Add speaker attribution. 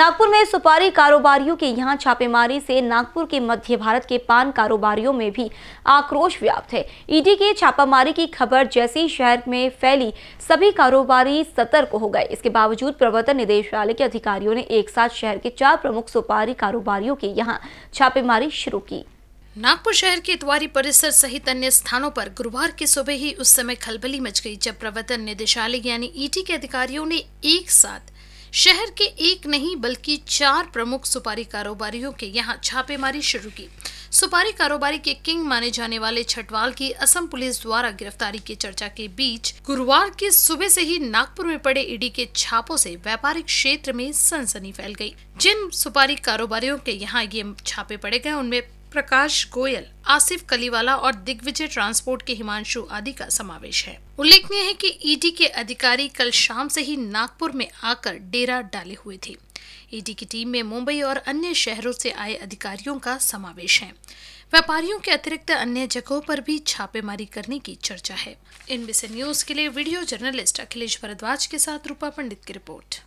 Speaker 1: नागपुर में सुपारी कारोबारियों के यहाँ छापेमारी से नागपुर के मध्य भारत के पान कारोबारियों में भी आक्रोश व्याप्त है ईडी के छापामारी की खबर जैसी शहर में फैली सभी कारोबारी सतर्क हो गए इसके बावजूद प्रवर्तन निदेशालय के अधिकारियों ने एक साथ शहर के चार प्रमुख सुपारी कारोबारियों के यहाँ छापेमारी शुरू की
Speaker 2: नागपुर शहर के इतवारी परिसर सहित अन्य स्थानों पर गुरुवार की सुबह ही उस समय खलबली मच गई जब प्रवर्तन निदेशालय यानी ईटी के अधिकारियों ने एक साथ शहर के एक नहीं बल्कि चार प्रमुख सुपारी कारोबारियों के यहाँ छापेमारी शुरू की सुपारी कारोबारी के किंग माने जाने वाले छटवाल की असम पुलिस द्वारा गिरफ्तारी की चर्चा के बीच गुरुवार की सुबह से ही नागपुर में पड़े ईडी के छापों से व्यापारिक क्षेत्र में सनसनी फैल गई जिन सुपारी कारोबारियों के यहाँ ये छापे पड़े गए उनमें प्रकाश गोयल आसिफ कलीवाला और दिग्विजय ट्रांसपोर्ट के हिमांशु आदि का समावेश है उल्लेखनीय है कि ईडी e के अधिकारी कल शाम से ही नागपुर में आकर डेरा डाले हुए थे ईडी e की टीम में मुंबई और अन्य शहरों से आए अधिकारियों का समावेश है व्यापारियों के अतिरिक्त अन्य जगहों पर भी छापेमारी करने की चर्चा है इनबीसी न्यूज के लिए वीडियो जर्नलिस्ट अखिलेश भारद्वाज के साथ रूपा पंडित की रिपोर्ट